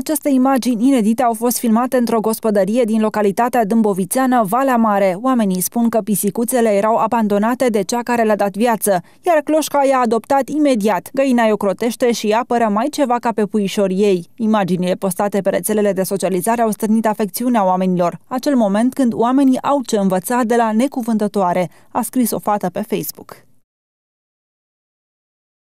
Aceste imagini inedite au fost filmate într-o gospodărie din localitatea dâmbovițeană Valea Mare. Oamenii spun că pisicuțele erau abandonate de cea care le-a dat viață, iar cloșca i-a adoptat imediat. Găina îi crotește și apără mai ceva ca pe puișor ei. Imaginile postate pe rețelele de socializare au stârnit afecțiunea oamenilor, acel moment când oamenii au ce învăța de la necuvântătoare, a scris o fată pe Facebook.